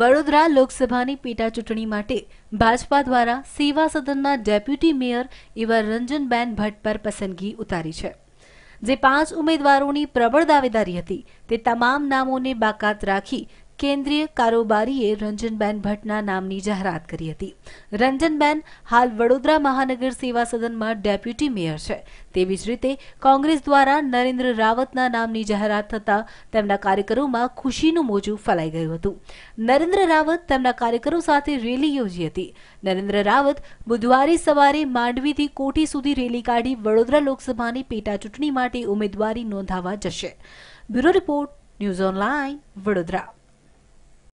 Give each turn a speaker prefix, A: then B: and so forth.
A: વડોદરા લોકસભાની પેટા ચૂંટણી માટે ભાજપા દ્વારા સેવા સદનના ડેપ્યુટી મેયર એવા રંજનબેન ભટ્ટ પર પસંદગી ઉતારી છે જે પાંચ ઉમેદવારોની પ્રબળ દાવેદારી હતી તે તમામ નામોને બાકાત રાખી કેન્દ્રીય કારોબારીએ રંજનબેન ભટ્ટના નામની જાહેરાત કરી હતી રંજનબેન હાલ વડોદરા મહાનગર સેવા સદનમાં ડેપ્યુટી મેયર છે તેવી જ રીતે કોંગ્રેસ દ્વારા નરેન્દ્ર રાવતના નામની જાહેરાત થતાં તેમના કાર્યકરોમાં ખુશીનું મોજું ફેલાઈ ગયું હતું નરેન્દ્ર રાવત તેમના કાર્યકરો સાથે રેલી યોજી હતી નરેન્દ્ર રાવત બુધવારે સવારે માંડવીથી કોઠી સુધી રેલી કાઢી વડોદરા લોકસભાની પેટા ચૂંટણી માટે ઉમેદવારી નોંધાવા જશે bureau report news online Vadodara